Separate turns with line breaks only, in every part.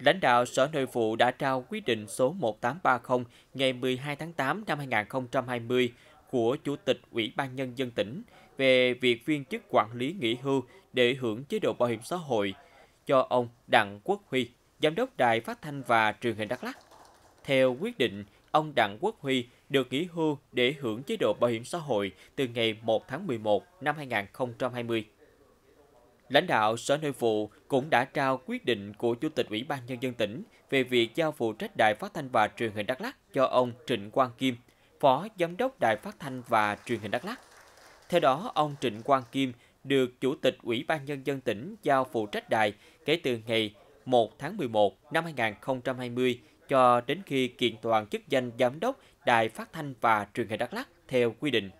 Lãnh đạo Sở Nội vụ đã trao quyết định số 1830 ngày 12 tháng 8 năm 2020 của Chủ tịch Ủy ban Nhân dân tỉnh về việc viên chức quản lý nghỉ hưu để hưởng chế độ bảo hiểm xã hội cho ông Đặng Quốc Huy, Giám đốc Đài Phát Thanh và Truyền hình Đắk Lắk. Theo quyết định, ông Đặng Quốc Huy được nghỉ hưu để hưởng chế độ bảo hiểm xã hội từ ngày 1 tháng 11 năm 2020. Lãnh đạo Sở Nội vụ cũng đã trao quyết định của Chủ tịch Ủy ban Nhân dân tỉnh về việc giao phụ trách đài phát thanh và truyền hình Đắk lắc cho ông Trịnh Quang Kim, Phó Giám đốc Đài phát thanh và truyền hình Đắk lắc Theo đó, ông Trịnh Quang Kim được Chủ tịch Ủy ban Nhân dân tỉnh giao phụ trách đài kể từ ngày 1 tháng 11 năm 2020 cho đến khi kiện toàn chức danh Giám đốc Đài phát thanh và truyền hình Đắk lắc theo quy định.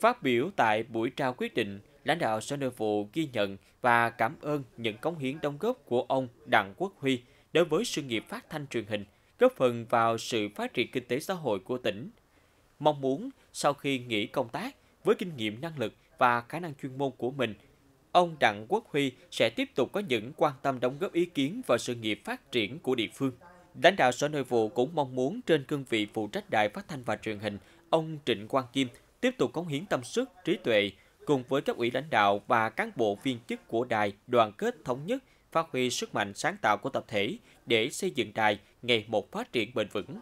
Phát biểu tại buổi trao quyết định, lãnh đạo Sở Nội vụ ghi nhận và cảm ơn những cống hiến đóng góp của ông Đặng Quốc Huy đối với sự nghiệp phát thanh truyền hình, góp phần vào sự phát triển kinh tế xã hội của tỉnh. Mong muốn sau khi nghỉ công tác, với kinh nghiệm năng lực và khả năng chuyên môn của mình, ông Đặng Quốc Huy sẽ tiếp tục có những quan tâm đóng góp ý kiến vào sự nghiệp phát triển của địa phương. Lãnh đạo Sở Nội vụ cũng mong muốn trên cương vị phụ trách đài phát thanh và truyền hình, ông Trịnh Quang Kim tiếp tục cống hiến tâm sức, trí tuệ, cùng với các ủy lãnh đạo và cán bộ viên chức của đài đoàn kết thống nhất, phát huy sức mạnh sáng tạo của tập thể để xây dựng đài ngày một phát triển bền vững.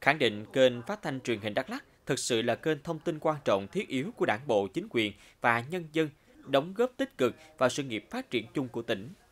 Khẳng định kênh phát thanh truyền hình Đắk Lắk thực sự là kênh thông tin quan trọng thiết yếu của đảng bộ, chính quyền và nhân dân, đóng góp tích cực vào sự nghiệp phát triển chung của tỉnh.